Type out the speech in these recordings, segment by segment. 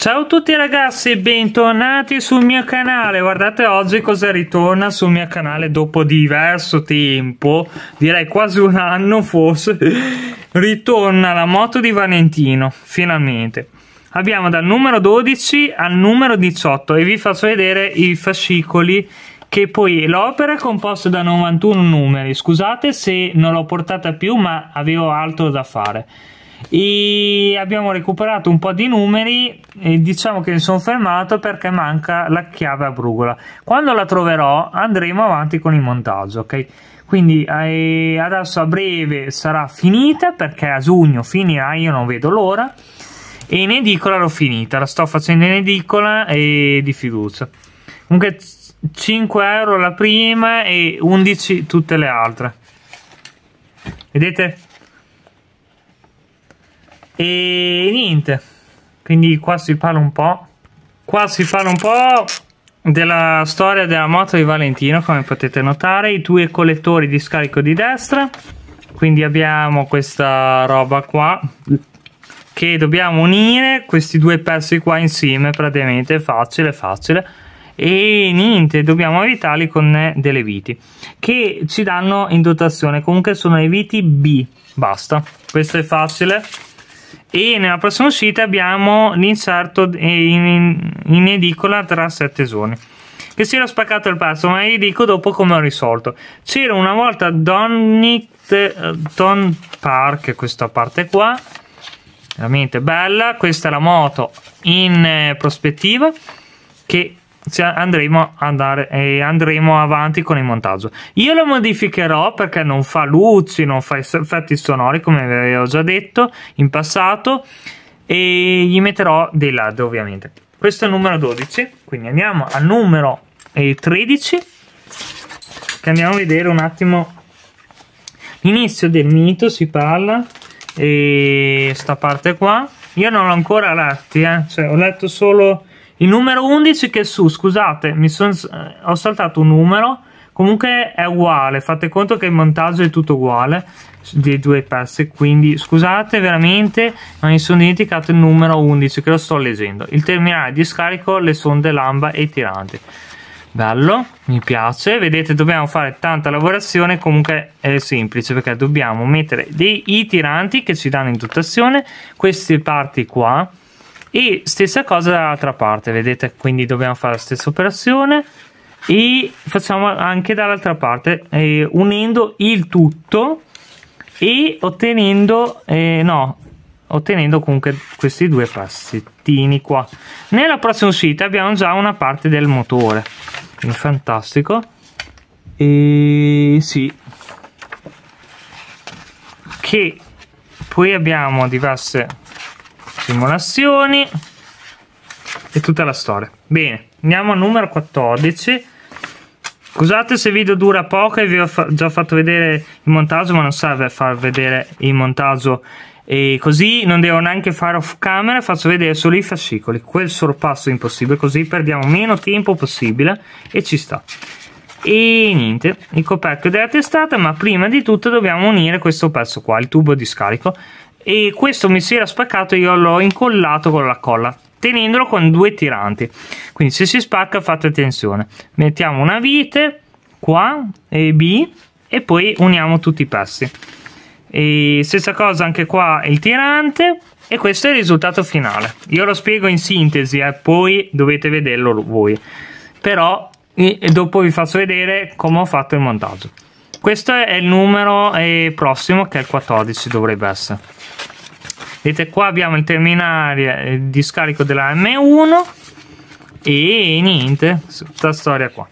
Ciao a tutti ragazzi e bentornati sul mio canale, guardate oggi cosa ritorna sul mio canale dopo diverso tempo, direi quasi un anno forse, ritorna la moto di Valentino, finalmente. Abbiamo dal numero 12 al numero 18 e vi faccio vedere i fascicoli che poi l'opera è composta da 91 numeri, scusate se non l'ho portata più ma avevo altro da fare e abbiamo recuperato un po' di numeri e diciamo che mi sono fermato perché manca la chiave a brugola quando la troverò andremo avanti con il montaggio ok quindi eh, adesso a breve sarà finita perché a giugno finirà ah, io non vedo l'ora e in edicola l'ho finita la sto facendo in edicola e di fiducia comunque 5 euro la prima e 11 tutte le altre vedete e niente, quindi qua si parla un po'. Qua si parla un po' della storia della moto di Valentino, come potete notare, i due collettori di scarico di destra. Quindi abbiamo questa roba qua che dobbiamo unire questi due pezzi qua insieme, praticamente facile, facile e niente, dobbiamo evitarli con delle viti che ci danno in dotazione. Comunque sono i viti B, basta. Questo è facile e nella prossima uscita abbiamo l'inserto in, in edicola tra sette giorni che si era spaccato il pazzo ma vi dico dopo come ho risolto c'era una volta Donington eh, Park questa parte qua veramente bella questa è la moto in eh, prospettiva che cioè andremo, andare, eh, andremo avanti con il montaggio. Io lo modificherò perché non fa luci, non fa effetti sonori come vi avevo già detto in passato e gli metterò dei LUD ovviamente. Questo è il numero 12, quindi andiamo al numero 13 eh, che andiamo a vedere un attimo l'inizio del mito si parla e sta parte qua io non l'ho ancora letto, eh? cioè, ho letto solo il numero 11 che è su, scusate, son, eh, ho saltato un numero, comunque è uguale, fate conto che il montaggio è tutto uguale dei due pezzi, quindi scusate veramente, ma mi sono dimenticato il numero 11 che lo sto leggendo. Il terminale di scarico, le sonde lamba e i tiranti. Bello, mi piace, vedete dobbiamo fare tanta lavorazione, comunque è semplice perché dobbiamo mettere dei, i tiranti che ci danno in dotazione, queste parti qua, e stessa cosa dall'altra parte vedete quindi dobbiamo fare la stessa operazione e facciamo anche dall'altra parte eh, unendo il tutto e ottenendo eh, no ottenendo comunque questi due passettini qua nella prossima uscita abbiamo già una parte del motore quindi fantastico e sì che poi abbiamo diverse simulazioni e tutta la storia. Bene, andiamo al numero 14. Scusate se il video dura poco e vi ho fa già fatto vedere il montaggio, ma non serve far vedere il montaggio e così non devo neanche fare off camera, faccio vedere solo i fascicoli, quel sorpasso impossibile, così perdiamo meno tempo possibile e ci sta. E niente, il coperchio della testata, ma prima di tutto dobbiamo unire questo pezzo qua, il tubo di scarico e questo mi si era spaccato io l'ho incollato con la colla tenendolo con due tiranti quindi se si spacca fate attenzione mettiamo una vite qua e B e poi uniamo tutti i passi e stessa cosa anche qua il tirante e questo è il risultato finale io lo spiego in sintesi eh, poi dovete vederlo voi però dopo vi faccio vedere come ho fatto il montaggio questo è il numero eh, prossimo che è il 14 dovrebbe essere vedete qua abbiamo il terminale eh, di scarico della M1 e niente questa storia qua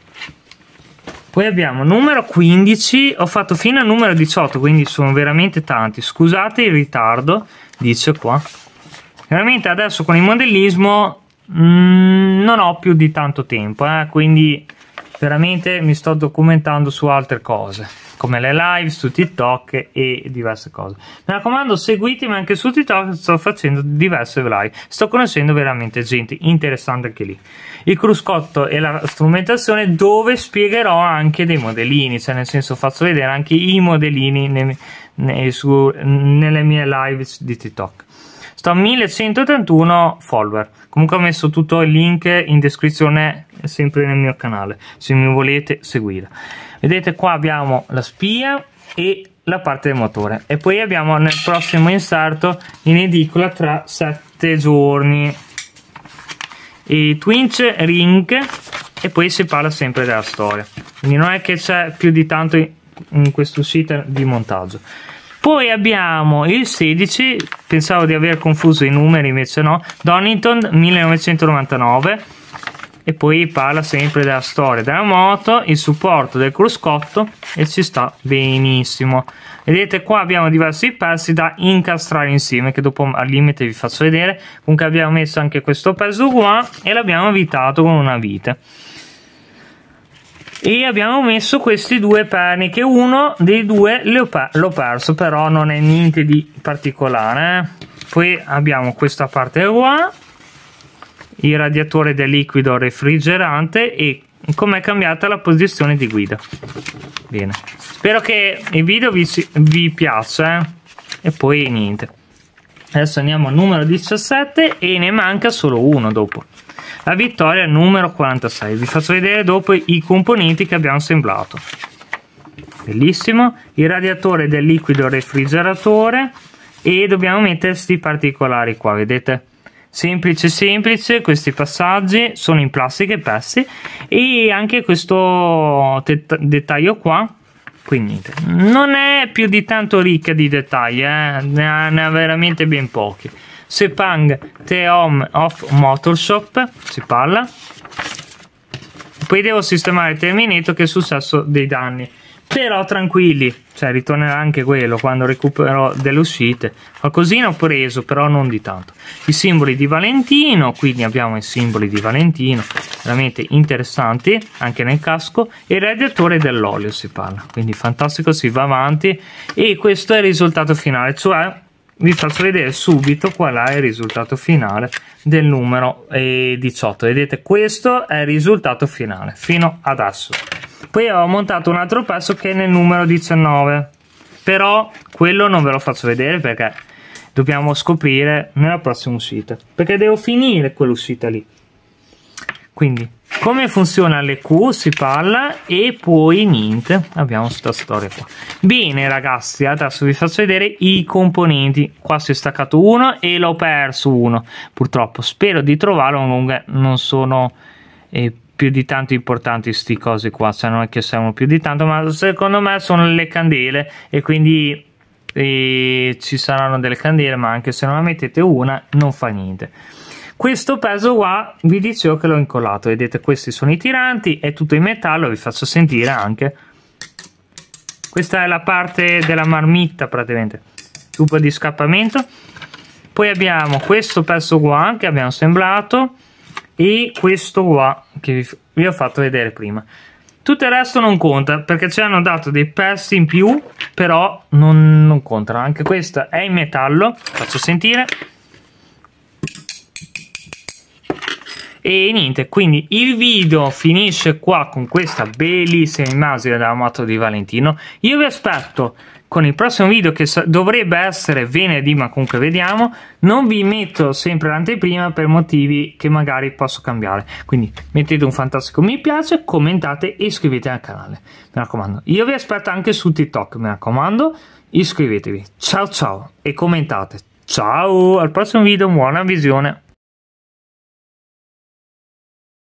poi abbiamo numero 15 ho fatto fino al numero 18 quindi sono veramente tanti scusate il ritardo dice qua veramente adesso con il modellismo mh, mm, non ho più di tanto tempo eh, quindi veramente mi sto documentando su altre cose come le live su TikTok e diverse cose. Mi raccomando, seguitemi anche su TikTok, sto facendo diverse live, sto conoscendo veramente gente interessante anche lì. Il cruscotto e la strumentazione dove spiegherò anche dei modellini, cioè nel senso faccio vedere anche i modellini nei, nei su, nelle mie live di TikTok sto a 1181 follower comunque ho messo tutto il link in descrizione sempre nel mio canale se mi volete seguire vedete qua abbiamo la spia e la parte del motore e poi abbiamo nel prossimo inserto in edicola tra 7 giorni e Twinch Ring e poi si parla sempre della storia quindi non è che c'è più di tanto in questo sito di montaggio poi abbiamo il 16, pensavo di aver confuso i numeri, invece no, Donington 1999 e poi parla sempre della storia della moto, il supporto del cruscotto e ci sta benissimo. Vedete qua abbiamo diversi pezzi da incastrare insieme che dopo al limite vi faccio vedere. Comunque abbiamo messo anche questo pezzo qua e l'abbiamo avvitato con una vite e abbiamo messo questi due pani che uno dei due l'ho perso però non è niente di particolare eh. poi abbiamo questa parte qua il radiatore del liquido refrigerante e com'è cambiata la posizione di guida bene spero che il video vi, vi piaccia eh? e poi niente Adesso andiamo al numero 17 e ne manca solo uno dopo. La vittoria numero 46. Vi faccio vedere dopo i componenti che abbiamo assemblato. Bellissimo. Il radiatore del liquido refrigeratore e dobbiamo mettere questi particolari qua, vedete? Semplice semplice, questi passaggi sono in plastica e pezzi e anche questo dettaglio qua quindi non è più di tanto ricca di dettagli, eh? ne, ha, ne, ha, veramente ben pochi. Sepang The Home of Motorshop si parla. Poi devo sistemare il terminetto che è successo dei danni però tranquilli cioè ritornerà anche quello quando recupererò delle uscite qualcosina ho preso però non di tanto i simboli di Valentino quindi abbiamo i simboli di Valentino veramente interessanti anche nel casco e il radiatore dell'olio si parla quindi fantastico si va avanti e questo è il risultato finale cioè vi faccio vedere subito qual è il risultato finale del numero 18 eh, vedete questo è il risultato finale fino adesso poi avevo montato un altro pezzo che è nel numero 19. Però quello non ve lo faccio vedere perché dobbiamo scoprire nella prossima uscita. Perché devo finire quell'uscita lì. Quindi, come funziona l'EQ si parla e poi niente, abbiamo questa storia qua. Bene ragazzi, adesso vi faccio vedere i componenti. Qua si è staccato uno e l'ho perso uno, purtroppo. Spero di trovarlo, comunque non sono... Eh, più di tanto importanti sti cose qua, se non è che siamo più di tanto, ma secondo me sono le candele e quindi e ci saranno delle candele, ma anche se non ne mettete una non fa niente. Questo peso qua vi dicevo che l'ho incollato, vedete questi sono i tiranti, è tutto in metallo, vi faccio sentire anche. Questa è la parte della marmitta praticamente, tubo di scappamento. Poi abbiamo questo pezzo qua che abbiamo assemblato, e questo qua che vi ho fatto vedere prima. Tutto il resto non conta perché ci hanno dato dei pezzi in più, però non, non contano. Anche questa è in metallo, faccio sentire. E niente, quindi il video finisce qua con questa bellissima immagine della Amato di Valentino. Io vi aspetto con il prossimo video che dovrebbe essere venerdì, ma comunque vediamo. Non vi metto sempre l'anteprima per motivi che magari posso cambiare. Quindi mettete un fantastico mi piace, commentate e iscrivetevi al canale. Mi raccomando, io vi aspetto anche su TikTok, mi raccomando. Iscrivetevi, ciao ciao e commentate. Ciao, al prossimo video, buona visione.